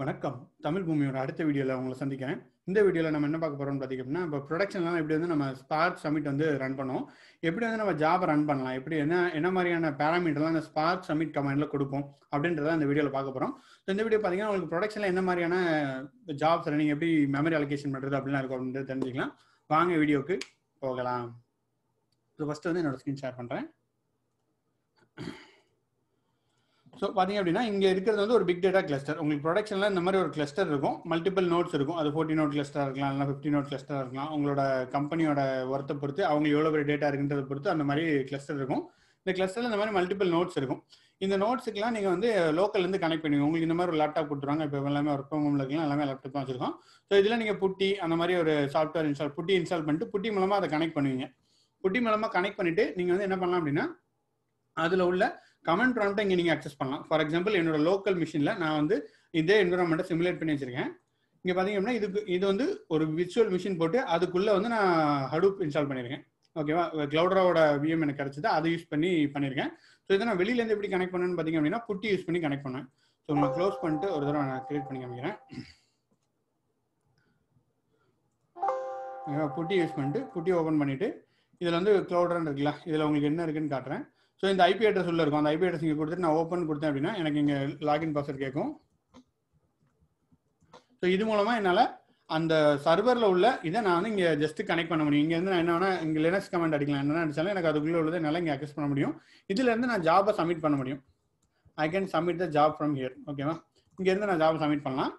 வணக்கம் தமிழ் பூமியோட அடுத்த வீடியோவில் உங்களை சந்திக்கிறேன் இந்த வீடியோவில் நம்ம என்ன பார்க்க போகிறோம்னு பார்த்தீங்கன்னா இப்போ ப்ரொடக்ஷன்லாம் எப்படி வந்து நம்ம ஸ்பார்க் சமிட் வந்து ரன் பண்ணோம் எப்படி வந்து நம்ம ஜாப் ரன் பண்ணலாம் எப்படி என்ன என்ன மாதிரியான பேராமீட்டர்லாம் இந்த ஸ்பார்க் சமிட் கமெண்டில் கொடுப்போம் அப்படின்றத அந்த வீடியோவில் பார்க்க போகிறோம் ஸோ இந்த வீடியோ பார்த்தீங்கன்னா உங்களுக்கு ப்ரொடக்ஷனில் என்ன மாதிரியான ஜாப்ஸ் ரன்னிங் எப்படி மெமரி அலோகேஷன் பண்ணுறது அப்படிலாம் இருக்கும் அப்படின்றது தெரிஞ்சுக்கலாம் வாங்க வீடியோக்கு போகலாம் ஸோ ஃபஸ்ட்டு வந்து என்னோட ஸ்க்ரீன் ஷேர் பண்ணுறேன் ஸோ பார்த்தீங்க அப்படின்னா இங்கே இருக்கிறது வந்து ஒரு பிக் டேட்டா கிளஸ்டர் உங்களுக்கு ப்ரொடக்ஷனில் இந்த மாதிரி ஒரு கிளஸ்டர் இருக்கும் மல்டிபிள் நோட்ஸ் இருக்கும் அது ஃபோர்ட்டி நோட் கிளஸ்டராக இருக்கலாம் இல்லை ஃபிஃப்டி நோட் கிளஸ்டராக இருக்கலாம் உங்களோட கம்பெனியோட ஒர்த்தை பொறுத்து அவங்க எவ்வளோ பெரிய டேட்டா இருக்குன்றதை பொறுத்து அந்த மாதிரி கிளஸ்டர் இருக்கும் இந்த கிளஸ்டரில் இந்த மாதிரி மல்டிபிள் நோட்ஸ் இருக்கும் இந்த நோட்ஸுக்குலாம் நீங்கள் வந்து இருந்து கனெக்ட் பண்ணுவீங்க உங்களுக்கு இந்த மாதிரி ஒரு லேப்டாப் கொடுத்துருவாங்க இப்போ எல்லாமே ஒர்க் ஃப்ரம் ஹோம்லாம் இருக்கலாம் எல்லாமே லேப்டாப் தான் வச்சிருக்கோம் ஸோ இதில் நீங்கள் புட்டி அந்த மாதிரி ஒரு சாஃப்ட்வேர் இன்ஸ்டால் புட்டி இன்ஸ்டால் பண்ணிட்டு புட்டி மூலமாக அதை கனெக்ட் பண்ணுவீங்க புட்டி மூலமாக கனெக்ட் பண்ணிவிட்டு நீங்கள் வந்து என்ன பண்ணலாம் அப்படின்னா அதில் உள்ள கமெண்ட் ப்ராம்ப்டை இங்கே நீங்கள் அக்சஸ் பண்ணலாம் ஃபார் எக்ஸாம்பிள் என்னோட லோக்கல் மிஷினில் நான் வந்து இதே என்விரான்மெண்ட்டை சிமுலேட் பண்ணி வச்சிருக்கேன் இங்கே பார்த்தீங்க அப்படின்னா இதுக்கு இது வந்து ஒரு விர்ச்சுவல் மிஷின் போட்டு அதுக்குள்ளே வந்து நான் ஹடூப் இன்ஸ்டால் பண்ணியிருக்கேன் ஓகேவா க்ளவுடரோட விஎம் எனக்கு கிடச்சிது அதை யூஸ் பண்ணி பண்ணியிருக்கேன் ஸோ இதை நான் வெளியிலேருந்து எப்படி கனெக்ட் பண்ணேன்னு பார்த்தீங்க அப்படின்னா புட்டி யூஸ் பண்ணி கனெக்ட் பண்ணேன் ஸோ க்ளோஸ் பண்ணிட்டு ஒரு தடவை நான் கிரியேட் பண்ணி காமிக்கிறேன் புட்டி யூஸ் பண்ணிட்டு புட்டி ஓப்பன் பண்ணிவிட்டு இதில் வந்து க்ளவுடர்னு இருக்குல்ல இதில் உங்களுக்கு என்ன இருக்குன்னு காட்டுறேன் ஸோ இந்த ஐபி அட்ரஸ் உள்ள இருக்கும் அந்த ஐபி அட்ரஸ் இங்கே கொடுத்துட்டு நான் ஓப்பன் கொடுத்தேன் அப்படின்னா எனக்கு இங்கே லாகின் பாஸ்வேர்ட் கேட்கும் ஸோ இது மூலமாக என்னால் அந்த சர்வரில் உள்ள இதை நான் வந்து இங்கே ஜஸ்ட் கனெக்ட் பண்ண முடியும் இங்கேருந்து நான் என்ன வேணால் இங்கே லினக்ஸ் கமெண்ட் அடிக்கலாம் என்ன அடிச்சாலும் எனக்கு அதுக்குள்ளே உள்ளதை என்னால் இங்கே அக்சஸ் பண்ண முடியும் இதுலேருந்து நான் ஜாபை சப்மிட் பண்ண முடியும் I can submit the job from here ஓகேவா இங்கேருந்து நான் ஜாப் சப்மிட் பண்ணலாம்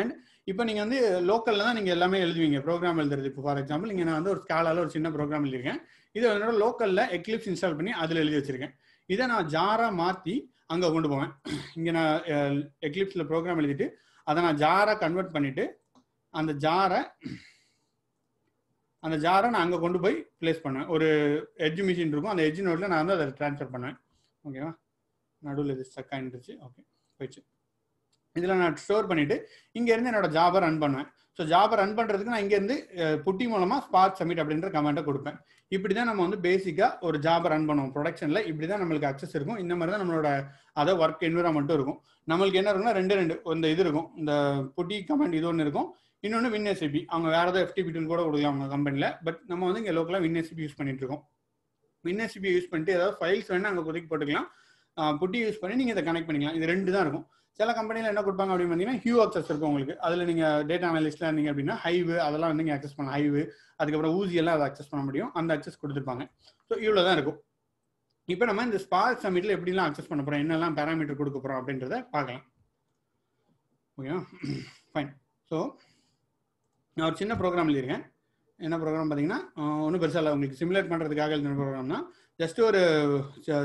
அண்ட் இப்போ நீங்கள் வந்து லோக்கலில் தான் நீங்கள் எல்லாமே எழுதுவீங்க ப்ரோக்ராம் எழுதுறது இப்போ ஃபார் எக்ஸாம்பிள் இங்கே நான் வந்து ஒரு ஸ்காலால் ஒரு சின்ன ப்ரோக்ராம் எழுதியிருக்கேன் இதை என்னோட லோக்கலில் எக்லிப்ஸ் இன்ஸ்டால் பண்ணி அதில் எழுதி வச்சிருக்கேன் இதை நான் ஜாராக மாற்றி அங்கே கொண்டு போவேன் இங்கே நான் எக்லிப்ஸில் ப்ரோக்ராம் எழுதிட்டு அதை நான் ஜாராக கன்வெர்ட் பண்ணிவிட்டு அந்த ஜாரை அந்த ஜாரை நான் அங்கே கொண்டு போய் பிளேஸ் பண்ணுவேன் ஒரு எஜ்ஜு மிஷின் இருக்கும் அந்த எஜ்ஜு நோட்டில் நான் வந்து அதை ட்ரான்ஸ்ஃபர் பண்ணுவேன் ஓகேவா நடுவில் இது ஸ்டக் ஆகிட்டுருச்சு ஓகே போயிடுச்சு இதில் நான் ஸ்டோர் பண்ணிவிட்டு இங்கேருந்து என்னோட ஜாபை ரன் பண்ணுவேன் ஸோ ஜாபை ரன் பண்ணுறதுக்கு நான் இங்கேருந்து புட்டி மூலமாக ஸ்பார்க் சப்மிட் அப்படின்ற கமெண்ட்டை கொடுப்பேன் இப்படி தான் நம்ம வந்து பேசிக்காக ஒரு ஜாபை ரன் பண்ணுவோம் ப்ரொடக்ஷனில் இப்படி தான் நம்மளுக்கு அக்சஸ் இருக்கும் இந்த மாதிரி தான் நம்மளோட அதை ஒர்க் என்விரான்மெண்ட்டும் இருக்கும் நம்மளுக்கு என்ன இருக்கும்னா ரெண்டு ரெண்டு இந்த இது இருக்கும் இந்த புட்டி கமெண்ட் இது ஒன்று இருக்கும் இன்னொன்று வின்எஸ்சிபி அவங்க வேறு ஏதாவது எஃப்டிபிட்டு கூட கொடுக்கலாம் அவங்க கம்பெனியில் பட் நம்ம வந்து இங்கே லோக்கலாக வின்எஸ்சிபி யூஸ் பண்ணிட்டு இருக்கோம் வின்எஸ்சிபி யூஸ் பண்ணிட்டு ஏதாவது ஃபைல்ஸ் வேணால் அங்கே கொதிக்க போட்டுக்கலாம் புட்டி யூஸ் பண்ணி நீங்கள் இதை கனெக்ட் பண்ணிக்கலாம் இது ரெண்டு தான் இருக்கும் சில கம்பெனியில் என்ன கொடுப்பாங்க அப்படின்னு பார்த்தீங்கன்னா ஹியூ ஆக்சஸ் இருக்கும் உங்களுக்கு அதில் நீங்கள் டேட்டா அனலிஸ்ட்லாம் இருந்தீங்க அப்படின்னா ஹைவு அதெல்லாம் வந்து நீங்கள் அக்சஸ் பண்ண ஹைவு அதுக்கப்புறம் ஊசி எல்லாம் அதை அக்சஸ் பண்ண முடியும் அந்த அக்சஸ் கொடுத்துருப்பாங்க ஸோ இவ்வளோ தான் இருக்கும் இப்போ நம்ம இந்த ஸ்பார்க் சமிட்டில் எப்படிலாம் அக்சஸ் பண்ண போகிறோம் என்னெல்லாம் பேராமீட்டர் கொடுக்க போகிறோம் அப்படின்றத பார்க்கலாம் ஓகேவா ஃபைன் ஸோ நான் ஒரு சின்ன ப்ரோக்ராம் எழுதியிருக்கேன் என்ன ப்ரோக்ராம் பார்த்தீங்கன்னா ஒன்றும் பெருசாக இல்லை உங்களுக்கு சிமுலேட் பண்ணுறதுக்காக எழுதின ப்ரோக்ராம்னா ஜஸ்ட் ஒரு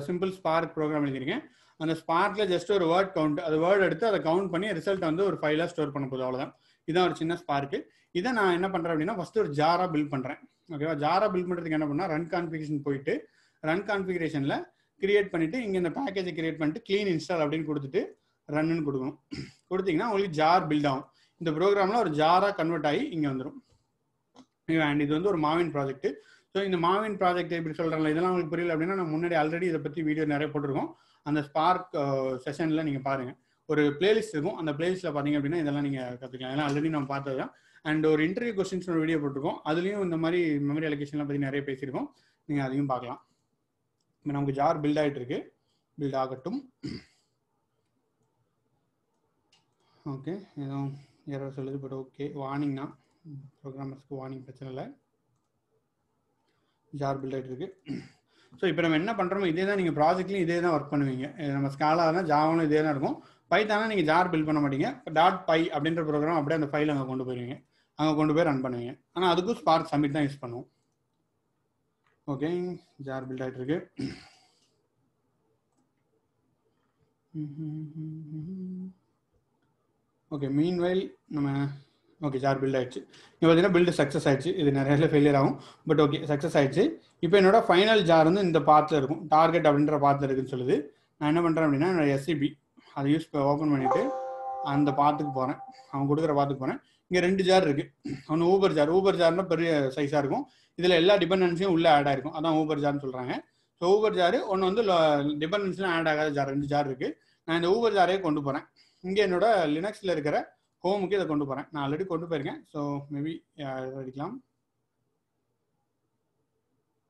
சிம்பிள் ஸ்பார்க் ப்ரோக்ராம் எழுதிருக்கேன் அந்த ஸ்பார்க்ல ஜஸ்ட் ஒரு வேர்ட் கவுண்ட் அது வேர்ட் எடுத்து அதை கவுண்ட் பண்ணி ரிசல்ட் வந்து ஒரு ஃபைலா ஸ்டோர் பண்ண போது அவ்வளவுதான் இதான் ஒரு சின்ன ஸ்பார்க்கு இதை நான் என்ன பண்ணுறேன் அப்படின்னா ஃபர்ஸ்ட் ஒரு ஜாரா பில்ட் பண்ணுறேன் ஓகேவா ஜாரா பில்ட் பண்ணுறதுக்கு என்ன பண்ணா ரன் கான்பிகேஷன் போயிட்டு ரன் கான்ஃபிகரேஷனில் கிரியேட் பண்ணிட்டு இங்கே இந்த பேக்கேஜை கிரியேட் பண்ணிட்டு க்ளீன் இன்ஸ்டால் அப்படின்னு கொடுத்துட்டு ரன்னு கொடுக்கணும் கொடுத்தீங்கன்னா உங்களுக்கு ஜார் பில்ட் ஆகும் இந்த ப்ரோக்ராம்ல ஒரு ஜாராக கன்வெர்ட் ஆகி இங்கே வந்துடும் அண்ட் இது வந்து ஒரு மாவின் ப்ராஜெக்ட் ஸோ இந்த மாவின் ப்ராஜெக்ட் எப்படி சொல்கிறாங்க இதெல்லாம் உங்களுக்கு புரியல அப்படின்னா நான் முன்னாடி ஆல்ரெடி இதை பற்றி வீடியோ நிறைய போட்டிருக்கோம் அந்த ஸ்பார்க் செஷனில் uh, நீங்கள் பாருங்கள் ஒரு பிளேலிஸ்ட் இருக்கும் அந்த பிளேலிஸ்ட்டில் பார்த்தீங்க அப்படின்னா இதெல்லாம் நீங்கள் கற்றுக்கலாம் இதெல்லாம் ஆல்ரெடி நம்ம பார்த்தது தான் அண்ட் ஒரு இன்டர்வியூ கொஸ்டின்ஸ் ஒரு வீடியோ போட்டிருக்கோம் அதுலேயும் இந்த மாதிரி மெமரி அலகேஷன்லாம் பற்றி நிறைய பேசியிருக்கோம் நீங்கள் அதையும் பார்க்கலாம் இப்போ நமக்கு ஜார் பில்ட் ஆகிட்டு இருக்கு பில்ட் ஆகட்டும் ஓகே எதுவும் யாராவது சொல்லுது பட் ஓகே வார்னிங் தான் ப்ரோக்ராமர்ஸ்க்கு வார்னிங் பிரச்சனை இல்லை ஜார் ஆகிட்டு இருக்கு ஸோ இப்போ நம்ம என்ன பண்ணுறோமோ இதே தான் நீங்கள் ப்ராஜெக்ட்லையும் இதே தான் ஒர்க் பண்ணுவீங்க நம்ம ஸ்காலானா ஜாவானும் இதே தான் இருக்கும் பைத்தானா நீங்கள் ஜார் பில்ட் பண்ண மாட்டீங்க டாட் பை அப்படின்ற ப்ரோக்ராம் அப்படியே அந்த ஃபைல் அங்கே கொண்டு போயிருவீங்க அங்கே கொண்டு போய் ரன் பண்ணுவீங்க ஆனால் அதுக்கும் ஸ்பார்க் சப்மிட் தான் யூஸ் பண்ணுவோம் ஓகே ஜார் பில்ட் ஆகிட்டு இருக்கு ஓகே மீன் வயல் நம்ம ஓகே ஜார் பில்ட் ஆயிடுச்சு இப்போ பார்த்தீங்கன்னா பில்டு சக்ஸஸ் ஆயிடுச்சு இது நிறைய ஃபெயிலியர் ஆகும் பட் ஓகே சக்ஸஸ் ஆயிடுச்சு இப்போ என்னோட ஃபைனல் ஜார் வந்து இந்த பாத்தில் இருக்கும் டார்கெட் அப்படின்ற பாத்தில் இருக்குன்னு சொல்லுது நான் என்ன பண்ணுறேன் அப்படின்னா என்னோட எஸ்சிபி அதை யூஸ் ஓப்பன் பண்ணிவிட்டு அந்த பாத்துக்கு போகிறேன் அவன் கொடுக்குற பாத்துக்கு போகிறேன் இங்கே ரெண்டு ஜார் இருக்குது ஒன்று ஊபர் ஜார் ஊபர் ஜார்னா பெரிய சைஸாக இருக்கும் இதில் எல்லா டிபெண்டன்ஸையும் உள்ளே ஆட் ஆயிருக்கும் அதான் ஊபர் ஜார்னு சொல்கிறாங்க ஸோ ஊபர் ஜாரு ஒன்று வந்து டிபெண்டன்ஸ்லாம் ஆட் ஆகாத ஜார் ரெண்டு ஜார் இருக்குது நான் இந்த ஊபர் ஜாரையே கொண்டு போகிறேன் இங்கே என்னோட லினக்ஸில் இருக்கிற ஹோமுக்கு இதை கொண்டு போகிறேன் நான் ஆல்ரெடி கொண்டு போயிருக்கேன் ஸோ மேபி uh, அடிக்கலாம்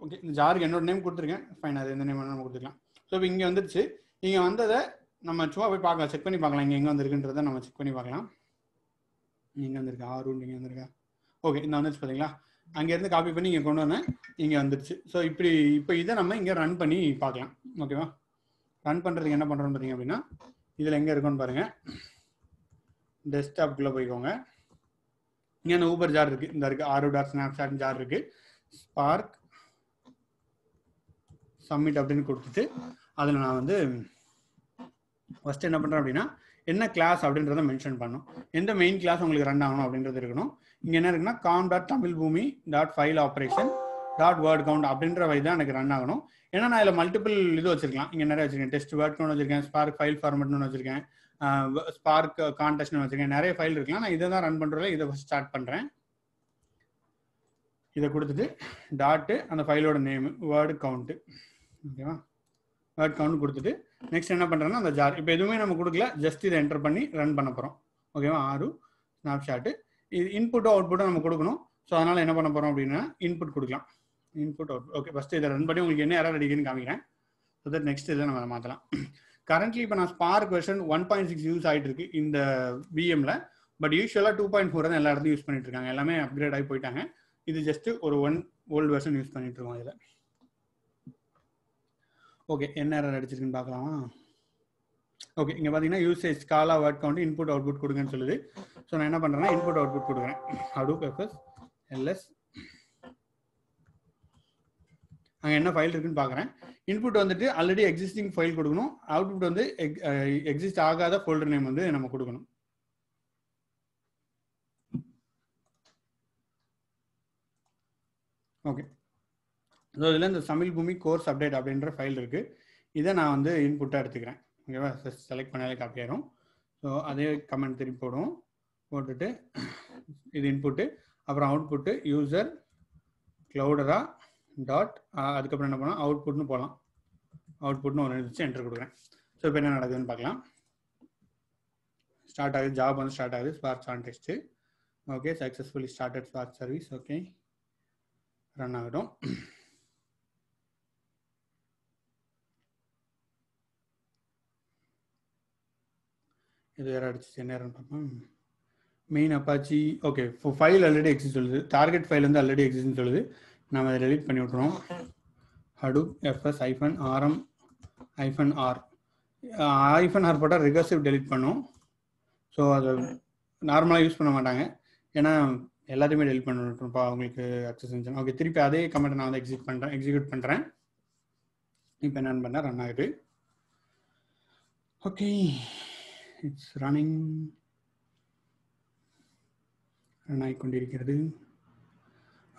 ஓகே இந்த ஜாருக்கு என்னோட நேம் கொடுத்துருக்கேன் ஃபைன் அது எந்த நேம் நம்ம கொடுத்துக்கலாம் ஸோ இப்போ இங்கே வந்துருச்சு இங்கே வந்ததை நம்ம சும்மா போய் பார்க்கலாம் செக் பண்ணி பார்க்கலாம் இங்கே எங்கே வந்திருக்குன்றதை நம்ம செக் பண்ணி பார்க்கலாம் இங்கே வந்திருக்கா ஆறு இங்கே வந்திருக்கா ஓகே இந்த வந்துருச்சு பார்த்தீங்களா அங்கேருந்து காப்பி பண்ணி இங்கே கொண்டு வந்தேன் இங்கே வந்துருச்சு ஸோ இப்படி இப்போ இதை நம்ம இங்கே ரன் பண்ணி பார்க்கலாம் ஓகேவா ரன் பண்ணுறதுக்கு என்ன பண்ணுறோன்னு பார்த்தீங்க அப்படின்னா இதில் எங்கே இருக்குன்னு பாருங்கள் டெஸ்க்டாப்குள்ளே போய்க்கோங்க இங்கே அந்த ஊபர் ஜார் இருக்குது இந்த இருக்குது ஆரோ டாட் ஸ்னாப்ஷாட் ஜார் இருக்குது ஸ்பார்க் சப்மிட் அப்படின்னு கொடுத்துட்டு அதில் நான் வந்து ஃபஸ்ட்டு என்ன பண்ணுறேன் அப்படின்னா என்ன கிளாஸ் அப்படின்றத மென்ஷன் பண்ணும் எந்த மெயின் கிளாஸ் உங்களுக்கு ரன் ஆகணும் அப்படின்றது இருக்கணும் இங்கே என்ன இருக்குன்னா com dot Tamil Boomi dot file operation dot word count அப்படின்ற வழி தான் எனக்கு ரன் ஆகணும் ஏன்னா நான் இதில் மல்டிபிள் இது வச்சிருக்கலாம் இங்கே நிறைய வச்சிருக்கேன் டெஸ்ட் வேர்ட் கவுண்ட் வச்சிருக்கேன் ஸ்பார்க் ஃபைல் ஃபார்மெட்னு வச்சிருக்கேன் ஸ்பார்க் கான்டெஸ்ட்னு வச்சுருக்கேன் நிறைய ஃபைல் இருக்கலாம் நான் இதை தான் ரன் பண்ணுறதுல இதை ஃபஸ்ட் ஸ்டார்ட் பண்ணுறேன் இதை கொடுத்துட்டு டாட்டு அந்த ஃபைலோட நேமு வேர்டு கவுண்ட்டு ஓகேவா வேர்ட் கவுண்ட் கொடுத்துட்டு நெக்ஸ்ட் என்ன பண்ணுறேன்னா அந்த ஜார் இப்போ எதுவுமே நம்ம கொடுக்கல ஜஸ்ட் இதை என்டர் பண்ணி ரன் பண்ண போகிறோம் ஓகேவா ஆறு ஸ்னாப் ஷாட்டு இது இன்புட்டும் அவுட்புட்டும் நம்ம கொடுக்கணும் ஸோ அதனால் என்ன பண்ண போகிறோம் அப்படின்னா இன்புட் கொடுக்கலாம் இன்புட் அவுட் ஓகே ஃபஸ்ட்டு இதை ரன் பண்ணி உங்களுக்கு என்ன யாராவது அடிக்கணும்னு காமிக்கிறேன் ஸோ தட் நெக்ஸ்ட் இதை நம்ம மாற்றலாம் கரண்ட்லி இப்போ நான் spark version one point six use ஆகிட்டு இருக்கு இந்த விஎம்ல பட் யூஸ்வலாக டூ பாயிண்ட் ஃபோர் தான் எல்லா இடத்தையும் யூஸ் பண்ணிட்டு இருக்காங்க எல்லாமே அப்கிரேட் ஆகி போயிட்டாங்க இது ஜஸ்ட் ஒரு ஒன் ஓல்டு வெர்ஷன் யூஸ் பண்ணிட்டு இருக்கோம் இதில் ஓகே என்ன எரர் அடிச்சிருக்குன்னு பார்க்கலாமா ஓகே இங்கே பார்த்தீங்கன்னா யூசேஜ் காலா வேர்ட் கவுண்ட் இன்புட் அவுட்புட் கொடுங்கன்னு சொல்லுது ஸோ நான் என்ன பண்ணுறேன்னா இன்புட் அவுட்புட் கொடுக்குறேன் அடூப் எஃப்எஸ் எல்எஸ் அங்கே என்ன ஃபைல் இருக்குன்னு பார்க்குறேன் இன்புட் வந்துட்டு ஆல்ரெடி எக்ஸிஸ்டிங் ஃபைல் கொடுக்கணும் அவுட்புட் வந்து எக்ஸிஸ்ட் ஆகாத ஃபோல்டர் நேம் வந்து நம்ம கொடுக்கணும் ஓகே ஸோ இதில் இந்த சமில் பூமி கோர்ஸ் அப்டேட் அப்படின்ற ஃபைல் இருக்குது இதை நான் வந்து இன்புட்டாக எடுத்துக்கிறேன் ஓகேவா செலக்ட் பண்ணாலே காப்பி ஆயிரும் ஸோ அதே கமெண்ட் திருப்பி போடுவோம் போட்டுட்டு இது இன்புட்டு அப்புறம் அவுட்புட்டு யூசர் க்ளவுடராக டாட் அதுக்கப்புறம் என்ன பண்ணலாம் அவுட்புட்னு போகலாம் அவுட்புட்னு ஒன்று இருந்துச்சு என்டர் கொடுக்குறேன் ஸோ இப்போ என்ன நடக்குதுன்னு பார்க்கலாம் ஸ்டார்ட் ஆகுது ஜாப் வந்து ஸ்டார்ட் ஆகுது spark on test okay successfully started spark service okay run ஆகட்டும் இது வேறு அடிச்சு என்ன பார்ப்போம் main Apache okay file already exist சொல்லுது டார்கெட் ஃபைல் வந்து ஆல்ரெடி எக்ஸிஸ்ட்னு சொல்லுது நாம் அதை டெலிட் பண்ணி விட்றோம் Hadoop FS hyphen RM hyphen R hyphen R போட்டால் ரிகர்சிவ் டெலிட் பண்ணும் ஸோ அதை நார்மலாக யூஸ் பண்ண மாட்டாங்க ஏன்னா எல்லாத்தையுமே டெலிட் பண்ண விட்டுருப்பா அவங்களுக்கு அக்சஸ் இருந்துச்சு ஓகே திருப்பி அதே கமெண்ட் நான் வந்து எக்ஸிக் பண்ணுறேன் எக்ஸிக்யூட் பண்ணுறேன் இப்போ என்னென்னு பண்ணால் ரன் ஆகுது ஓகே இட்ஸ் ரன்னிங் ரன் ஆகி கொண்டிருக்கிறது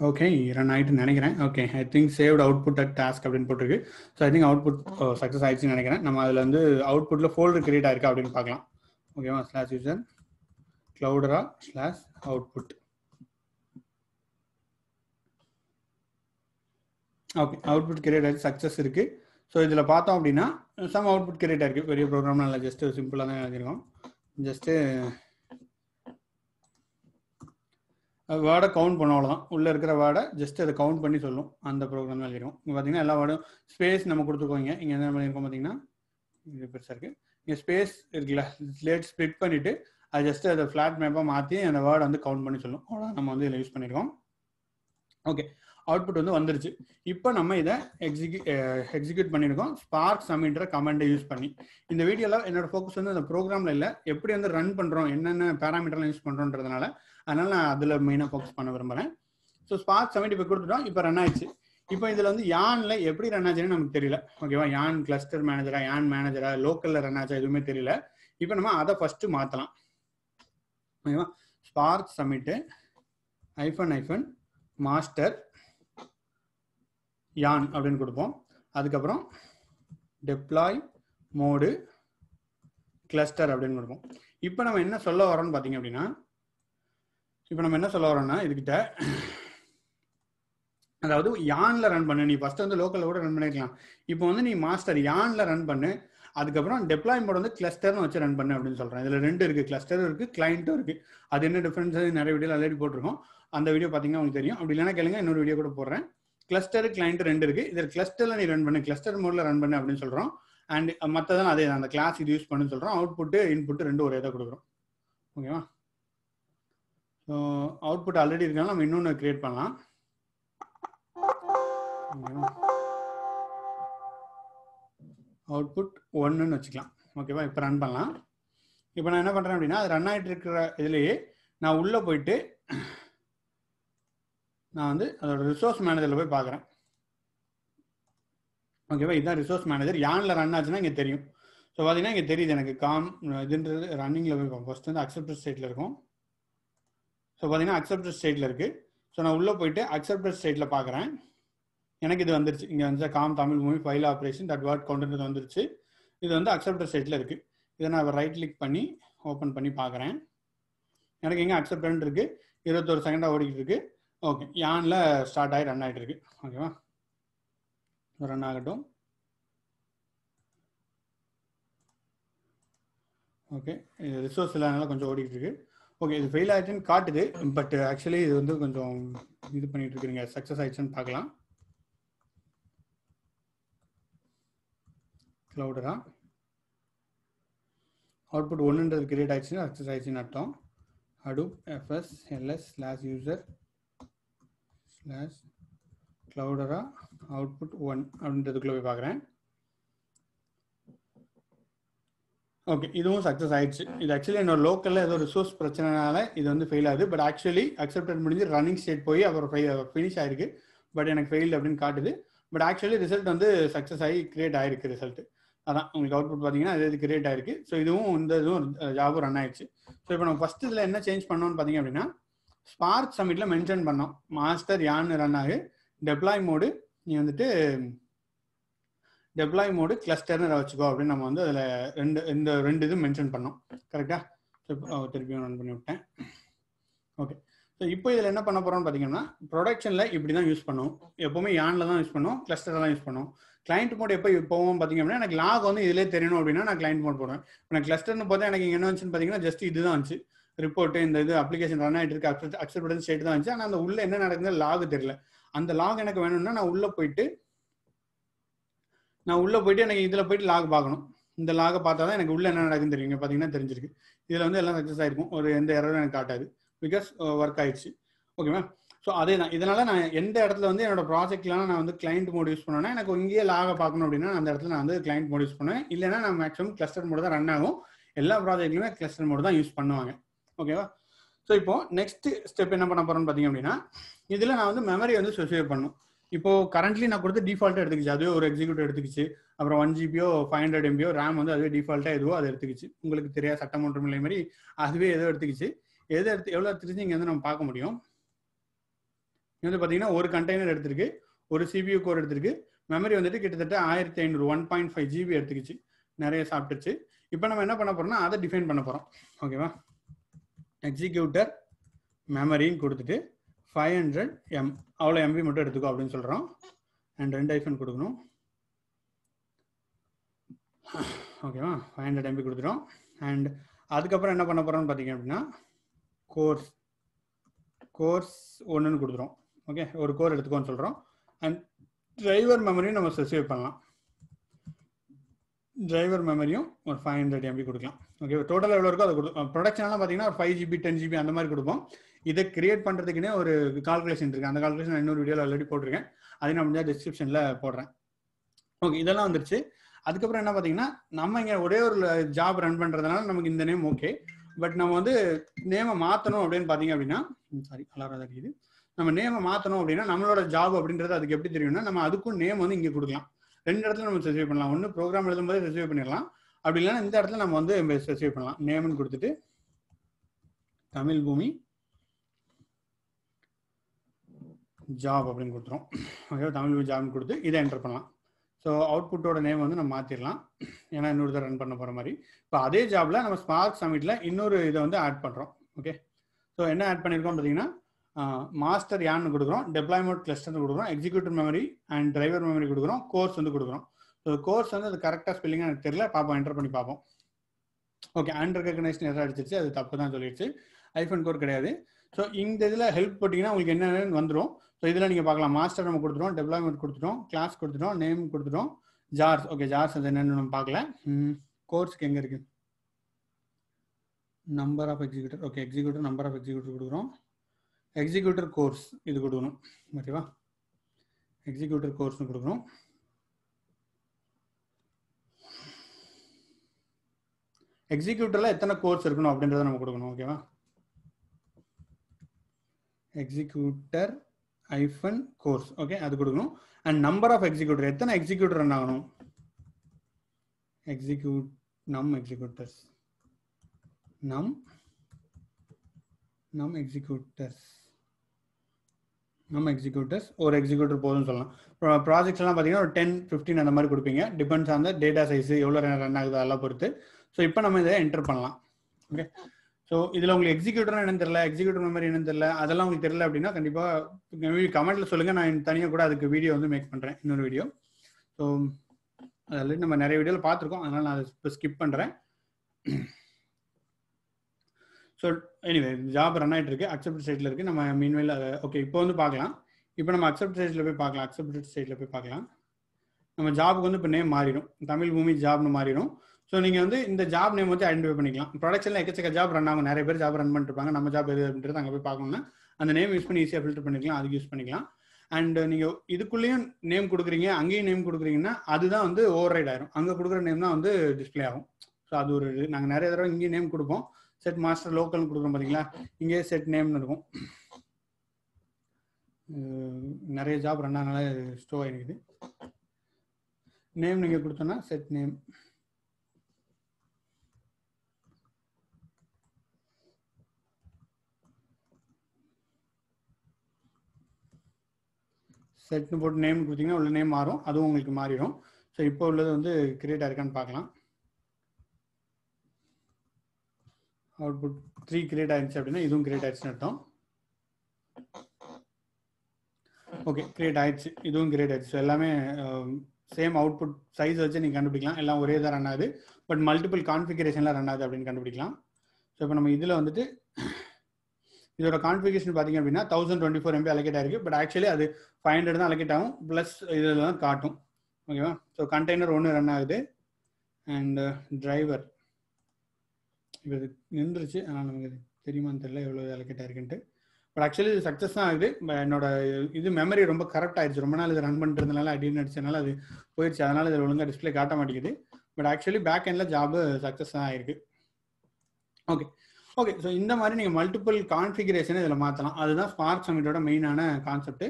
ஓகே ரன் ஆகிட்டு நினைக்கிறேன் okay I think saved output at task அப்படின்னு போட்டிருக்கு so I think output success ஆயிடுச்சுன்னு நினைக்கிறேன் நம்ம அதில் வந்து அவுட்புட்டில் ஃபோல்டர் கிரியேட் ஆயிருக்கு அப்படின்னு பார்க்கலாம் ஓகேவா slash user Cloudera slash output okay output create ஆகி சக்ஸஸ் இருக்குது ஸோ இதில் பார்த்தோம் அப்படின்னா சம் அவுட்புட் கிரியேட் ஆயிருக்கு பெரிய ப்ரோக்ராம்லாம் இல்லை ஜஸ்ட்டு சிம்பிளாக தான் எழுதிருக்கோம் ஜஸ்ட்டு வேர்டை கவுண்ட் பண்ணும் அவ்வளோதான் உள்ளே இருக்கிற வார்டை ஜஸ்ட் அதை கவுண்ட் பண்ணி சொல்லும் அந்த ப்ரோக்ராம் இருக்கும் இங்கே பார்த்தீங்கன்னா எல்லா வார்டும் ஸ்பேஸ் நம்ம கொடுத்துக்கோங்க இங்கே என்ன பண்ணியிருக்கோம் பார்த்தீங்கன்னா இது பெருசாக இருக்குது இங்கே ஸ்பேஸ் இருக்குல்ல லேட் ஸ்ப்ளிட் பண்ணிவிட்டு அது ஜஸ்ட் அதை ஃப்ளாட் மேப்பாக மாற்றி அந்த வேர்டை வந்து கவுண்ட் பண்ணி சொல்லும் அவ்வளோ நம்ம வந்து இதில் யூஸ் பண்ணியிருக்கோம் ஓகே அவுட்புட் வந்து வந்துருச்சு இப்போ நம்ம இதை எக்ஸிக்யூ எக்ஸிக்யூட் பண்ணியிருக்கோம் ஸ்பார்க் சம்மின்ற கமெண்டை யூஸ் பண்ணி இந்த வீடியோவில் என்னோட ஃபோக்கஸ் வந்து அந்த ப்ரோக்ராமில் இல்லை எப்படி வந்து ரன் பண்ணுறோம் என்னென்ன பேராமீட்டர்லாம் யூஸ் பண்ணுறோன்றதுனால அதனால நான் அதில் மெயினாக ஃபோக்கஸ் பண்ண விரும்புகிறேன் ஸோ ஸ்பாட் செவன்டி இப்போ கொடுத்துட்டோம் இப்போ ரன் ஆயிடுச்சு இப்போ இதில் வந்து யானில் எப்படி ரன் ஆச்சுன்னு நமக்கு தெரியல ஓகேவா யான் கிளஸ்டர் மேனேஜரா யான் மேனேஜரா லோக்கலில் ரன் ஆச்சா எதுவுமே தெரியல இப்போ நம்ம அதை ஃபஸ்ட்டு மாற்றலாம் ஓகேவா ஸ்பார்க் சமிட்டு ஐஃபன் ஐஃபன் மாஸ்டர் யான் அப்படின்னு கொடுப்போம் அதுக்கப்புறம் டெப்ளாய் மோடு கிளஸ்டர் அப்படின்னு கொடுப்போம் இப்போ நம்ம என்ன சொல்ல வரோம்னு பார்த்தீங்க அப்படின்னா இப்போ நம்ம என்ன சொல்ல வரோம்னா இதுகிட்ட அதாவது யான்ல ரன் பண்ணு நீ ஃபர்ஸ்ட் வந்து லோக்கல்ல கூட ரன் பண்ணிருக்கலாம் இப்போ வந்து நீ மாஸ்டர் யான்ல ரன் பண்ணு அதுக்கப்புறம் டெப்ளாய்மெண்ட் வந்து கிளஸ்டர்னு வச்சு ரன் பண்ணு அப்படின்னு சொல்றேன் இதுல ரெண்டு இருக்கு கிளஸ்டரும் இருக்கு கிளைண்ட்டும் இருக்கு அது என்ன டிஃபரன்ஸ் நிறைய வீடியோ ஆல்ரெடி போட்டிருக்கோம் அந்த வீடியோ பார்த்தீங்கன்னா உங்களுக்கு தெரியும் அப்படி இல்லைன்னா கேளுங்க இன்னொரு வீடியோ கூட போடுறேன் கிளஸ்டர் கிளைண்ட் ரெண்டு இருக்கு இதில் கிளஸ்டர்ல நீ ரன் பண்ணு கிளஸ்டர் மோட்ல ரன் பண்ணு அப்படின்னு சொல்றோம் அண்ட் மற்றதான் அதே அந்த கிளாஸ் இது யூஸ் பண்ணுன்னு சொல்றோம் புட்டு இன்புட் ரெண்டு ஒரே தான் கொடுக்குறோம் ஓகேவா அவுட்புட் ஆல்ரெடி இருக்கனால நம்ம இன்னொன்று கிரியேட் பண்ணலாம் அவுட்புட் ஒன்றுன்னு வச்சுக்கலாம் ஓகேவா இப்போ ரன் பண்ணலாம் இப்போ நான் என்ன பண்ணுறேன் அப்படின்னா அது ரன் ஆகிட்டு இருக்கிற இதுலேயே நான் உள்ளே போயிட்டு நான் வந்து அதோட ரிசோர்ஸ் மேனேஜரில் போய் பார்க்குறேன் ஓகேவா இதுதான் ரிசோர்ஸ் மேனேஜர் யானில் ரன் ஆச்சுன்னா இங்கே தெரியும் ஸோ பார்த்தீங்கன்னா இங்கே தெரியுது எனக்கு காம் இதுன்றது ரன்னிங்கில் போய் ஃபஸ்ட்டு வந்து அக்செப்டட் ஸ்டேட்டில் இருக்கும் ஸோ பார்த்தீங்கன்னா அக்செப்டட் ஸ்டேட்டில் இருக்குது ஸோ நான் உள்ளே போயிட்டு அக்செப்டட் ஸ்டேட்டில் பார்க்குறேன் எனக்கு இது வந்துருச்சு இங்கே வந்து com Tamil movie file operation that word counter வந்துருச்சு இது வந்து அக்செப்டட் ஸ்டேட்டில் இருக்குது இதை நான் ரைட் கிளிக் பண்ணி ஓப்பன் பண்ணி பார்க்குறேன் எனக்கு எங்கே அக்செப்டன் இருக்குது இருபத்தொரு செகண்டாக ஓடிக்கிட்டு இருக்குது ஓகே யானில் ஸ்டார்ட் ஆகி ரன் ஆகிட்டு இருக்கு ஓகேவா ரன் ஆகட்டும் ஓகே ரிசோர்ஸ் இல்லாதனால கொஞ்சம் ஓடிக்கிட்டு இருக்குது ஓகே இது ஃபெயில் ஆயிடுச்சுன்னு காட்டுது பட் ஆக்சுவலி இது வந்து கொஞ்சம் இது பண்ணிட்டு இருக்கிறீங்க சக்ஸஸ் ஆயிடுச்சுன்னு பார்க்கலாம் க்ளவுடரா அவுட்புட் ஒன்றுன்றது கிரியேட் ஆயிடுச்சுன்னு சக்ஸஸ் ஆயிடுச்சுன்னு அர்த்தம் Hadoop FS LS slash user slash Cloudera output one அப்படின்றதுக்குள்ளே போய் பார்க்குறேன் ஓகே இதுவும் சக்ஸஸ் ஆயிடுச்சு இது ஆக்சுவலி என்னோட லோக்கல்ல ஏதோ ரிசோர்ஸ் பிரச்சனைனால இது வந்து ஃபெயில் ஆகுது பட் ஆக்சுவலி அக்செப்டட் முடிஞ்சு ரன்னிங் ஸ்டேட் போய் அவர் ஃபினிஷ் ஆயிருக்கு பட் எனக்கு ஃபெயில் அப்படின்னு காட்டுது பட் ஆக்சுவலி ரிசல்ட் வந்து சக்ஸஸ் ஆகி கிரியேட் ஆயிருக்கு ரிசல்ட் அதான் உங்களுக்கு அவுட்புட் பார்த்தீங்கன்னா அது இது கிரியேட் ஆயிருக்கு ஸோ இதுவும் இந்த இதுவும் ஜாபும் ரன் ஆயிடுச்சு ஸோ இப்போ நம்ம ஃபர்ஸ்ட் இதில் என்ன சேஞ்ச் பண்ணோம்னு பார்த்தீங்க அப்படின்னா ஸ்பார்க் சமிட்ல மென்ஷன் பண்ணோம் மாஸ்டர் யான்னு ரன் ஆகு டெப்ளாய் மோடு நீ வந்துட்டு டெப்ளாய் மோடு கிளஸ்டர்னு வச்சுக்கோ அப்படின்னு நம்ம வந்து அதில் ரெண்டு இந்த ரெண்டு இது மென்ஷன் பண்ணோம் கரெக்டாக திருப்பி ரன் பண்ணி விட்டேன் ஓகே ஸோ இப்போ இதில் என்ன பண்ண போகிறோம்னு பார்த்தீங்கன்னா ப்ரொடக்ஷனில் இப்படி தான் யூஸ் பண்ணுவோம் எப்போவுமே யானில் தான் யூஸ் பண்ணுவோம் கிளஸ்டர் தான் யூஸ் பண்ணுவோம் கிளைண்ட் மோட் எப்போ போவோம் பார்த்தீங்க அப்படின்னா எனக்கு லாக் வந்து இதிலே தெரியணும் அப்படின்னா நான் கிளைண்ட் மோட் போடுவேன் இப்போ நான் கிளஸ்டர்னு பார்த்தா எனக்கு இங்கே என்ன வந்துச்சுன்னு பார்த்தீங்கன்னா ஜஸ்ட் இதுதான் வந்துச்சு ரிப்போர்ட்டு இந்த இது அப்ளிகேஷன் ரன் ஆகிட்டு இருக்கு அக்செப்டன்ஸ் ஸ்டேட் தான் வந்துச்சு ஆனால் அந்த உள்ளே என்ன நடக்குது லாக் தெரியல அந்த லாக் எனக்கு வேணும்னா நான் உள்ளே போயிட்டு நான் உள்ளே போயிட்டு எனக்கு இதில் போயிட்டு லாக் பார்க்கணும் இந்த லாகை பார்த்தா தான் எனக்கு உள்ளே என்ன நடக்குன்னு தெரியுங்க பார்த்தீங்கன்னா தெரிஞ்சிருக்கு இதில் வந்து எல்லாம் சக்ஸஸ் ஆயிருக்கும் ஒரு எந்த இடத்துல எனக்கு காட்டாது பிகாஸ் ஒர்க் ஆயிடுச்சு ஓகேவா ஸோ அதே தான் இதனால் நான் எந்த இடத்துல வந்து என்னோட ப்ராஜெக்ட்லாம் நான் வந்து கிளைண்ட் மோட் யூஸ் பண்ணேன்னா எனக்கு இங்கேயே லாக பார்க்கணும் அப்படின்னா அந்த இடத்துல நான் வந்து கிளைண்ட் மோட் யூஸ் பண்ணுவேன் இல்லைனா நான் மேக்ஸிமம் கிளஸ்டர் மோட் தான் ரன் ஆகும் எல்லா ப்ராஜெக்ட்லையுமே கிளஸ்டர் மோட் தான் யூஸ் பண்ணுவாங்க ஓகேவா ஸோ இப்போ நெக்ஸ்ட் ஸ்டெப் என்ன பண்ண போகிறோம்னு பார்த்தீங்க அப்படின்னா இதில் நான் வந்து மெமரி வந்து சொசிஃபை பண்ணும் இப்போ கரண்ட்லி நான் கொடுத்து டிஃபால்ட்டா எடுத்துக்கிச்சு அதுவே ஒரு எக்ஸிக்யூட்டிவ் எடுத்துக்கிச்சு அப்புறம் ஒன் ஜிபியோ ஃபைவ் ஹண்ட்ரட் எம்பியோ ரேம் வந்து அதுவே டிஃபால்ட்டா எதுவோ அதை எடுத்துக்கிச்சு உங்களுக்கு தெரியாத சட்டமன்றம் இல்லை மாதிரி அதுவே எதோ எடுத்துக்கிச்சு எது எடுத்து எவ்வளோ எடுத்துக்கிச்சு இங்கே வந்து நம்ம பார்க்க முடியும் இங்கே வந்து பார்த்தீங்கன்னா ஒரு கண்டெய்னர் எடுத்திருக்கு ஒரு சிபியூ கோர் எடுத்திருக்கு மெமரி வந்துட்டு கிட்டத்தட்ட ஆயிரத்தி ஐநூறு ஒன் பாயிண்ட் ஃபைவ் ஜிபி எடுத்துக்கிச்சு நிறைய சாப்பிட்டுச்சு இப்போ நம்ம என்ன பண்ண போறோம்னா அதை டிஃபைன் பண்ண போகிறோம் ஓகேவா எக்ஸிக்யூட்டர் மெமரின்னு கொடுத்துட்டு ஃபைவ் ஹண்ட்ரட் எம் அவ்வளோ எம்பி மட்டும் எடுத்துக்கோ அப்படின்னு சொல்கிறோம் அண்ட் ரெண்டு ஐஃபோன் கொடுக்கணும் ஓகேவா ஃபைவ் ஹண்ட்ரட் எம்பி கொடுத்துடும் அண்ட் அதுக்கப்புறம் என்ன பண்ண போகிறோம்னு பார்த்தீங்க அப்படின்னா கோர்ஸ் கோர்ஸ் ஒன்றுன்னு கொடுத்துரும் ஓகே ஒரு கோர் எடுத்துக்கோன்னு சொல்கிறோம் அண்ட் டிரைவர் மெமரியும் நம்ம ஸ்பெசிஃபை பண்ணலாம் டிரைவர் மெமரியும் ஒரு ஃபைவ் ஹண்ட்ரட் எம்பி கொடுக்கலாம் ஓகே டோட்டலாக எவ்வளோ இருக்கோ அதை கொடுக்கும் ப்ரொடக்ஷன்லாம் பார்த்தீங்கன்னா ஒரு ஃபைவ் ஜிபி டென் ஜிபி அந்த மாதிரி கொடுப்போம் இதை கிரியேட் பண்றதுக்குனே ஒரு கால்குலேஷன் இருக்குது அந்த கால்குலேஷன் இன்னொரு வீடியோவில் ஆல்ரெடி போட்டிருக்கேன் அதையும் நான் டிஸ்கிரிப்ஷன்ல போடுறேன் ஓகே இதெல்லாம் வந்துருச்சு அதுக்கப்புறம் என்ன பார்த்தீங்கன்னா நம்ம இங்கே ஒரே ஒரு ஜாப் ரன் பண்ணுறதுனால நமக்கு இந்த நேம் ஓகே பட் நம்ம வந்து நேமை மாற்றணும் அப்படின்னு பார்த்தீங்க அப்படின்னா சாரி அலாரம் தெரியுது நம்ம நேமை மாற்றணும் அப்படின்னா நம்மளோட ஜாப் அப்படின்றது அதுக்கு எப்படி தெரியும்னா நம்ம அதுக்கும் நேம் வந்து இங்கே கொடுக்கலாம் ரெண்டு இடத்துல நம்ம ஸ்பெசிஃபை பண்ணலாம் ஒன்று ப்ரோக்ராம் போது ஸ்பெசிஃபை பண்ணிடலாம் அப்படி இல்லைன்னா இந்த இடத்துல நம்ம வந்து ஸ்பெசிஃபை பண்ணலாம் நேம்னு கொடுத்துட்டு தமிழ் பூமி ஜாப் அப்படின்னு கொடுத்துரும் ஓகேவா தமிழ் ஜாப்னு கொடுத்து இதை என்டர் பண்ணலாம் ஸோ அவுட்புட்டோட நேம் வந்து நம்ம மாற்றிடலாம் ஏன்னா இன்னொரு தடவை ரன் பண்ண போகிற மாதிரி இப்போ அதே ஜாப்பில் நம்ம ஸ்பார்க் சமிட்டில் இன்னொரு இதை வந்து ஆட் பண்ணுறோம் ஓகே ஸோ என்ன ஆட் பண்ணியிருக்கோம் பார்த்தீங்கன்னா மாஸ்டர் யான்னு கொடுக்குறோம் டெப்ளாய்மெண்ட் கிளஸ்டர்னு கொடுக்குறோம் executive memory and driver memory கொடுக்குறோம் கோர்ஸ் வந்து கொடுக்குறோம் ஸோ கோர்ஸ் வந்து அது கரெக்டாக ஸ்பெல்லிங்காக எனக்கு தெரியல பார்ப்போம் என்டர் பண்ணி பார்ப்போம் ஓகே அண்ட் எதாவது அடிச்சிருச்சு அது தப்பு தான் சொல்லிடுச்சு ஐஃபோன் கோர் கிடையாது ஸோ இந்த இதில் ஹெல்ப் போட்டிங்கன்னா உங்களுக்கு என்னென்னு வந்துடும் ஸோ இதில் நீங்கள் பார்க்கலாம் மாஸ்டர் நம்ம கொடுத்துருவோம் டெவலப்மெண்ட் கொடுத்துட்டோம் கிளாஸ் கொடுத்துட்டோம் நேம் கொடுத்துட்டோம் ஜார்ஸ் ஓகே ஜார்ஸ் அது என்னென்னு நம்ம பார்க்கல கோர்ஸ்க்கு எங்கே இருக்குது number of executor okay executor number of executor கொடுக்குறோம் எக்ஸிக்யூட்டர் கோர்ஸ் இது கொடுக்கணும் ஓகேவா எக்ஸிக்யூட்டர் கோர்ஸ்னு கொடுக்குறோம் எக்ஸிக்யூட்டரில் எத்தனை கோர்ஸ் இருக்கணும் அப்படின்றத நம்ம கொடுக்கணும் ஓகேவா எக்ஸிக்யூட்டர் ஐஃபன் கோர்ஸ் ஓகே அது கொடுக்கணும் அண்ட் நம்பர் ஆஃப் எக்ஸிக்யூட்டர் எத்தனை எக்ஸிக்யூட்டர் ரன் ஆகணும் execute num executors num num executors நம்ம எக்ஸிக்யூட்டர்ஸ் ஒரு எக்ஸிக்யூட்டர் போதும்னு சொல்லலாம் ப்ராஜெக்ட்ஸ் எல்லாம் பார்த்தீங்கன்னா ஒரு டென் ஃபிஃப்டின் அந்த மாதிரி கொடுப்பீங்க depends on the data size எவ்வளோ ரன் ஆகுது அதெல்லாம் பொறுத்து ஸோ இப்போ நம்ம இதை என்டர் பண்ணலாம் ஓகே ஸோ இதில் உங்களுக்கு எக்ஸிக்யூட்டர் என்ன தெரியல எக்ஸிக்யூட்டர் மெமரி என்ன தெரியல அதெல்லாம் உங்களுக்கு தெரியல அப்படின்னா கண்டிப்பாக கமெண்ட்ல சொல்லுங்க நான் தனியாக கூட அதுக்கு வீடியோ வந்து மேக் பண்ணுறேன் இன்னொரு வீடியோ ஸோ அதில் நம்ம நிறைய வீடியோவில் பார்த்துருக்கோம் அதனால நான் அதை இப்போ ஸ்கிப் பண்ணுறேன் ஸோ எனிவே ஜாப் ரன் ஆகிட்டு இருக்கு அக்செப்ட் சைட்டில் இருக்கு நம்ம மீன்வெல் ஓகே இப்போ வந்து பார்க்கலாம் இப்போ நம்ம அக்செப்ட் சைட்ல போய் பார்க்கலாம் அக்செப்ட் சைட்ல போய் பார்க்கலாம் நம்ம ஜாபுக்கு வந்து இப்போ நேம் மாறிடும் தமிழ் பூமி ஜாப்னு மாறிடும் ஸோ நீங்கள் வந்து இந்த ஜாப் நேம் வந்து ஐடென்டிஃபை பண்ணிக்கலாம் ப்ரொடக்ஷனில் எக்கச்சக்க ஜாப் ரன் ஆகும் நிறைய பேர் ஜாப் ரன் பண்ணிருப்பாங்க நம்ம ஜாப் எது அப்படின்றது அங்கே போய் பார்க்கணும்னா அந்த நேம் யூஸ் பண்ணி ஈஸியாக ஃபில்டர் பண்ணிக்கலாம் அதுக்கு யூஸ் பண்ணிக்கலாம் அண்ட் நீங்கள் இதுக்குள்ளேயும் நேம் கொடுக்குறீங்க அங்கேயும் நேம் கொடுக்குறீங்கன்னா அதுதான் வந்து ஓவர் ரைட் ஆயிரும் அங்கே கொடுக்குற நேம் தான் வந்து டிஸ்பிளே ஆகும் ஸோ அது ஒரு இது நாங்கள் நிறைய தடவை இங்கேயும் நேம் கொடுப்போம் செட் மாஸ்டர் லோக்கல்னு கொடுக்குறோம் பார்த்தீங்களா இங்கேயே செட் நேம்னு இருக்கும் நிறைய ஜாப் ரெண்டாங்கனால ஸ்டோ ஆகிருக்குது நேம் நீங்கள் கொடுத்தோன்னா செட் நேம் செட்னு போட்டு நேம் கொடுத்தீங்கன்னா உள்ள நேம் மாறும் அதுவும் உங்களுக்கு மாறிடும் ஸோ இப்போ உள்ளது வந்து கிரியேட் ஆயிருக்கான்னு பார்க்கலாம் அவுட்புட் த்ரீ கிரியேட் ஆயிருந்துச்சு அப்படின்னா இதுவும் கிரியேட் ஆயிடுச்சுன்னு அர்த்தம் ஓகே கிரியேட் ஆயிடுச்சு இதுவும் கிரியேட் ஆயிடுச்சு எல்லாமே சேம் அவுட்புட் சைஸ் வச்சு நீங்கள் கண்டுபிடிக்கலாம் எல்லாம் ஒரே தான் ரன் ஆகுது பட் மல்டிபிள் கான்ஃபிகரேஷன்லாம் ரன் ஆகுது அப்படின்னு கண்டுபிடிக்கலாம் ஸோ இப்போ நம்ம இதில் வந்துட்டு இதோட கான்ஃபிகேஷன் பார்த்தீங்க அப்படின்னா thousand twenty four MB allocate ஆயிருக்கு பட் ஆக்சுவலி அது ஃபைவ் ஹண்ட்ரட் தான் அலகேட் ஆகும் ப்ளஸ் இதில் தான் காட்டும் ஓகேவா ஸோ கண்டெய்னர் ஒன்று ரன் ஆகுது அண்ட் டிரைவர் இது நின்றுச்சு ஆனால் நமக்கு இது தெரியுமான்னு தெரியல எவ்வளோ அலகேட் ஆயிருக்குன்ட்டு பட் ஆக்சுவலி இது சக்ஸஸ் தான் ஆகுது என்னோட இது மெமரி ரொம்ப கரெக்ட் ஆயிடுச்சு ரொம்ப நாள் இது ரன் பண்ணுறதுனால அடின்னு நடிச்சதுனால அது போயிடுச்சு அதனால இது ஒழுங்காக டிஸ்பிளே காட்ட மாட்டேங்குது பட் ஆக்சுவலி பேக் எண்டில் ஜாப் சக்ஸஸ் தான் ஆயிருக்கு ஓகே ஓகே ஸோ இந்த மாதிரி நீங்கள் மல்டிபிள் கான்ஃபிகரேஷனை இதில் மாற்றலாம் அதுதான் ஸ்பார்க் சமிட்டோட மெயினான கான்செப்ட்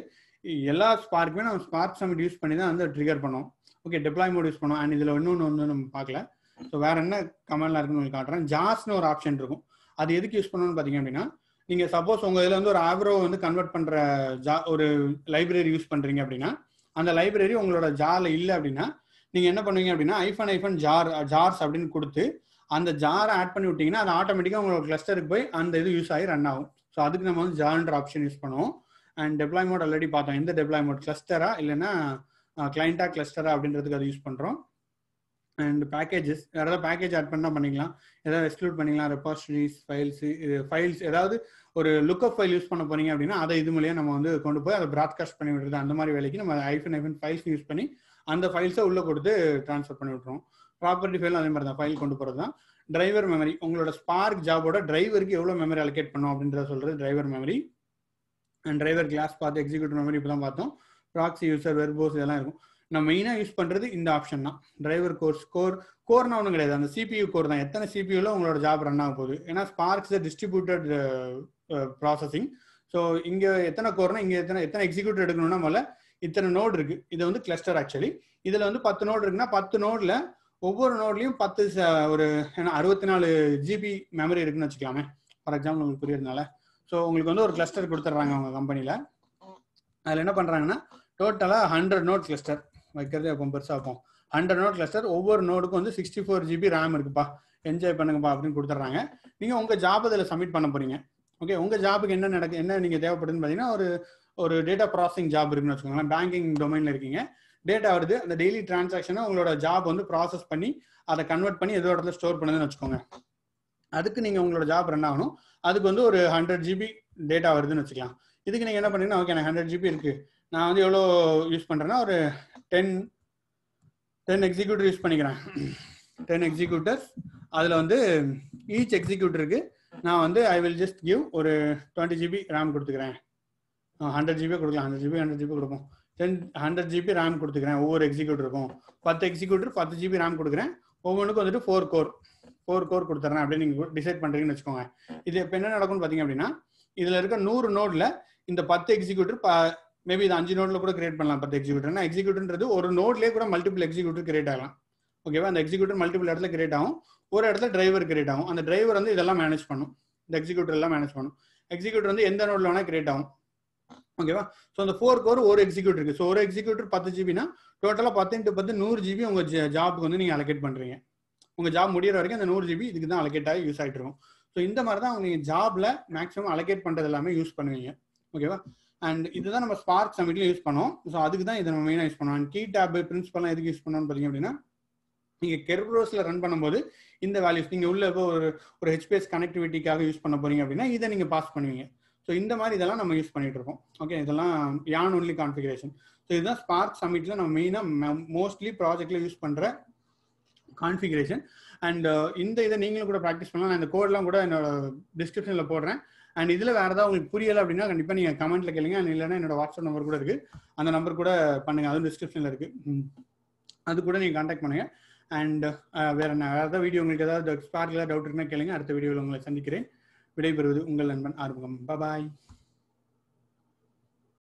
எல்லா ஸ்பார்க்குமே நம்ம ஸ்பார்க் சமிட் யூஸ் பண்ணி தான் வந்து ட்ரிகர் பண்ணோம் ஓகே டெப்ளாய் மோட் யூஸ் பண்ணோம் அண்ட் இதில் இன்னொன்று வந்து நம்ம பார்க்கல ஸோ வேற என்ன கமெண்ட்லாம் இருக்குன்னு காட்டுறேன் ஜாஸ்னு ஒரு ஆப்ஷன் இருக்கும் அது எதுக்கு யூஸ் பண்ணணும்னு பார்த்தீங்க அப்படின்னா நீங்கள் சப்போஸ் உங்கள் இதில் வந்து ஒரு ஆப்ரோ வந்து கன்வெர்ட் பண்ணுற ஜா ஒரு லைப்ரரி யூஸ் பண்ணுறீங்க அப்படின்னா அந்த லைப்ரரி உங்களோட ஜாரில் இல்லை அப்படின்னா நீங்கள் என்ன பண்ணுவீங்க அப்படின்னா ஐஃபன் ஐஃபன் ஜார் ஜார்ஸ் அப்படின்னு கொடுத்து அந்த ஜாரை ஆட் பண்ணி விட்டீங்கன்னா அது ஆட்டோமேட்டிக்காக உங்களோட கிளஸ்டருக்கு போய் அந்த இது யூஸ் ஆகி ரன் ஆகும் ஸோ அதுக்கு நம்ம வந்து ஜார்ன்ற ஆப்ஷன் யூஸ் பண்ணுவோம் அண்ட் டெப்ளாய் மோட் ஆல்ரெடி பார்த்தோம் எந்த டெப்ளாய் மோட் கிளஸ்டரா இல்லைன்னா கிளைண்டா கிளஸ்டரா அப்படின்றதுக்கு அது யூஸ் பண்ணுறோம் அண்ட் பேக்கேஜஸ் யாராவது பேக்கேஜ் ஆட் பண்ணால் பண்ணிக்கலாம் ஏதாவது எக்ஸ்க்ளூட் பண்ணிக்கலாம் ரெபாஸ்ட்ரிஸ் ஃபைல்ஸ் இது ஃபைல்ஸ் ஏதாவது ஒரு அப் ஃபைல் யூஸ் பண்ண போறீங்க அப்படின்னா அதை இது மூலியம் நம்ம வந்து கொண்டு போய் அதை ப்ராட்காஸ்ட் பண்ணி விடுறது அந்த மாதிரி வேலைக்கு நம்ம ஐஃபன் ஐஃபன் ஃபைல்ஸ் யூஸ் பண்ணி அந்த ஃபைல்ஸை உள்ளே கொடுத்து ட்ரான்ஸ்ஃபர் பண்ணி விட்றோம் ப்ராப்பர்ட்டி ஃபைல் அதே மாதிரி தான் ஃபைல் கொண்டு போகிறது தான் டிரைவர் மெமரி உங்களோட ஸ்பார்க் ஜாபோட டிரைவருக்கு எவ்வளோ மெமரி அலோகேட் பண்ணும் அப்படின்றத சொல்கிறது driver memory and driver class பார்த்து எக்ஸிக்யூட்டிவ் மெமரி இப்போ தான் பார்த்தோம் ப்ராக்ஸி யூசர் வெர்போஸ் இதெல்லாம் இருக்கும் நான் மெயினாக யூஸ் பண்ணுறது இந்த ஆப்ஷன் தான் டிரைவர் கோர்ஸ் கோர் கோர்னா ஒன்றும் கிடையாது அந்த சிபியூ கோர் தான் எத்தனை சிபியூவில் உங்களோட ஜாப் ரன் ஆக போகுது ஏன்னா ஸ்பார்க்ஸ் டிஸ்ட்ரிபியூட்டட் ப்ராசஸிங் ஸோ இங்கே எத்தனை கோர்னா இங்கே எத்தனை எத்தனை எக்ஸிக்யூட்டர் எடுக்கணும்னா முதல்ல இத்தனை நோட் இருக்குது இது வந்து கிளஸ்டர் ஆக்சுவலி இதில் வந்து பத்து நோட் இருக்குன்னா பத்து நோடில் ஒவ்வொரு நோட்லையும் பத்து ஒரு ஏன்னா அறுபத்தி நாலு ஜிபி மெமரி இருக்குன்னு வச்சுக்கலாமே ஃபார் எக்ஸாம்பிள் உங்களுக்கு புரியறதுனால ஸோ உங்களுக்கு வந்து ஒரு கிளஸ்டர் கொடுத்துட்றாங்க அவங்க கம்பெனியில் அதில் என்ன பண்ணுறாங்கன்னா டோட்டலாக ஹண்ட்ரட் நோட் கிளஸ்டர் வைக்கிறது எப்போ பெருசாக இருக்கும் ஹண்ட்ரட் நோட் கிளஸ்டர் ஒவ்வொரு நோடுக்கும் வந்து சிக்ஸ்டி ஃபோர் ஜிபி ரேம் இருக்குப்பா என்ஜாய் பண்ணுங்கப்பா அப்படின்னு கொடுத்துட்றாங்க நீங்கள் உங்கள் ஜாப் அதில் சப்மிட் பண்ண போகிறீங்க ஓகே உங்கள் ஜாபுக்கு என்ன நடக்கு என்ன நீங்கள் தேவைப்படுதுன்னு பார்த்தீங்கன்னா ஒரு ஒரு டேட்டா ப்ராசஸிங் ஜாப் இருக்குன்னு வச்சுக்கோங்களேன் பேங்கிங் டொமைனில் இருக்கீங்க டேட்டா வருது அந்த டெய்லி டிரான்சாக்ஷனை உங்களோட ஜாப் வந்து ப்ராசஸ் பண்ணி அதை கன்வெர்ட் பண்ணி எதோ இடத்துல ஸ்டோர் பண்ணுதுன்னு வச்சுக்கோங்க அதுக்கு நீங்கள் உங்களோட ஜாப் ரன் ஆகணும் அதுக்கு வந்து ஒரு ஹண்ட்ரட் ஜிபி டேட்டா வருதுன்னு வச்சுக்கலாம் இதுக்கு நீங்கள் என்ன பண்ணீங்கன்னா ஓகே எனக்கு ஹண்ட்ரட் ஜிபி இருக்குது நான் வந்து எவ்வளோ யூஸ் பண்ணுறேன்னா ஒரு டென் டென் எக்ஸிக்யூட்டர் யூஸ் பண்ணிக்கிறேன் டென் எக்ஸிக்யூட்டர்ஸ் அதில் வந்து ஈச் எக்ஸிக்யூட்டருக்கு நான் வந்து ஐ வில் ஜஸ்ட் கிவ் ஒரு டுவெண்ட்டி ஜிபி ரேம் கொடுத்துக்கிறேன் ஹண்ட்ரட் ஜிபி கொடுக்கலாம் ஹண்ட்ரட் ஜிபி ஹண்ட்ரட் ஜிபி கொடுப்போம் டென் ஹண்ட்ரட் ஜிபி ரேம் கொடுத்துக்கிறேன் ஒவ்வொரு எக்ஸிக்யூட்டருக்கும் பத்து எக்ஸிக்யூட்டர் பத்து ஜிபி ரேம் கொடுக்குறேன் ஒவ்வொன்றுக்கும் வந்துட்டு ஃபோர் கோர் ஃபோர் கோர் கொடுத்துறேன் அப்படின்னு நீங்கள் டிசைட் பண்ணுறீங்கன்னு வச்சுக்கோங்க இது இப்போ என்ன நடக்கும்னு பார்த்தீங்க அப்படின்னா இதில் இருக்க நூறு நோடில் இந்த பத்து எக்ஸிக்யூட்டர் மேபி இது அஞ்சு நோட்ல கூட கிரியேட் பண்ணலாம் பத்து எக்ஸிக்யூட்டர்னா எக்ஸிக்யூட்டர்ன்றது ஒரு நோட்லேயே கூட மல்டிபிள் எக்ஸிக்யூட்டர் கிரியேட் ஆகலாம் ஓகேவா அந்த எக்ஸிக்யூட்டர் மல்டிபிள் இடத்துல கிரியேட் ஆகும் ஒரு இடத்துல டிரைவர் கிரியேட் ஆகும் அந்த டிரைவர் வந்து இதெல்லாம் மேனேஜ் பண்ணும் இந்த எக்ஸிக்யூட்டர் எல்லாம் மேனேஜ் பண்ணும் எக்ஸிக்யூட்டர் வந்து எந்த நோட்ல வேணா கிரியேட் ஆகும் ஓகேவா ஸோ அந்த ஃபோர் கோர் ஒரு எக்ஸிக்யூட்டர் இருக்கு ஸோ ஒரு எக்ஸிக்யூட்டர் பத்து ஜிபினா டோட்டலாக பத்து இன்ட்டு பத்து நூறு ஜிபி உங்கள் ஜாப்புக்கு வந்து நீங்கள் அலோகேட் பண்ணுறீங்க உங்கள் ஜாப் முடிகிற வரைக்கும் அந்த நூறு ஜிபி இதுக்கு தான் அலோகேட் ஆகி யூஸ் ஆகிட்டு இருக்கும் ஸோ இந்த மாதிரி தான் நீங்கள் ஜாப்பில் மேக்ஸிமம் அலோகேட் பண்ணுறது எல்லாமே யூஸ் பண்ணுவீங்க ஓகேவா அண்ட் இதுதான் நம்ம ஸ்பார்க் சமிட்ல யூஸ் பண்ணோம் ஸோ அதுக்கு தான் இதை நம்ம மெயினாக யூஸ் பண்ணுவோம் அண்ட் கீ டேப் பிரின்சிபல்லாம் எதுக்கு யூஸ் பண்ணோம்னு பார்த்தீங்க அப்படின்னா நீங்கள் கெர்பரோஸில் ரன் பண்ணும்போது இந்த வேல்யூஸ் நீங்கள் உள்ள இப்போ ஒரு ஒரு ஹெச்பிஎஸ் கனெக்டிவிட்டிக்காக யூஸ் பண்ண போறீங்க அப்படின்னா இதை நீங்கள் பாஸ் பண்ணுவீங்க ஸோ இந்த மாதிரி இதெல்லாம் நம்ம யூஸ் பண்ணிட்டு இருக்கோம் ஓகே இதெல்லாம் யான் ஒன்லி கான்ஃபிகரேஷன் ஸோ இதுதான் ஸ்பார்க் சமிட்ல நம்ம மெயினாக மோஸ்ட்லி ப்ராஜெக்ட்ல யூஸ் பண்ற கான்ஃபிகரேஷன் அண்ட் uh, இந்த இதை நீங்களும் கூட ப்ராக்டிஸ் பண்ணலாம் நான் இந்த கோட்லாம் கூட என்னோட டிஸ்கிரிப்ஷன்ல போடுறேன் அண்ட் இதில் வேறு ஏதாவது உங்களுக்கு புரியலை அப்படின்னா கண்டிப்பாக நீங்கள் கமெண்ட்டில் கேளுங்க அண்ட் இல்லைன்னா என்னோட வாட்ஸ்அப் நம்பர் கூட இருக்குது அந்த நம்பர் கூட பண்ணுங்கள் அதுவும் டிஸ்கிரிப்ஷன்ல இருக்குது அது கூட நீங்கள் கான்டாக்ட் பண்ணுங்கள் அண்ட் uh, வேறு என்ன வேறு ஏதாவது வீடியோ உங்களுக்கு ஏதாவது ஸ்பார்க்ல டவுட் இருக்குன்னா கேளுங்க அடுத்த வீடியோவில் உங்களை சந்திக்கிறேன் விடைபெறுவது உங்கள் நண்பன் ஆறுமுகம் பபாய்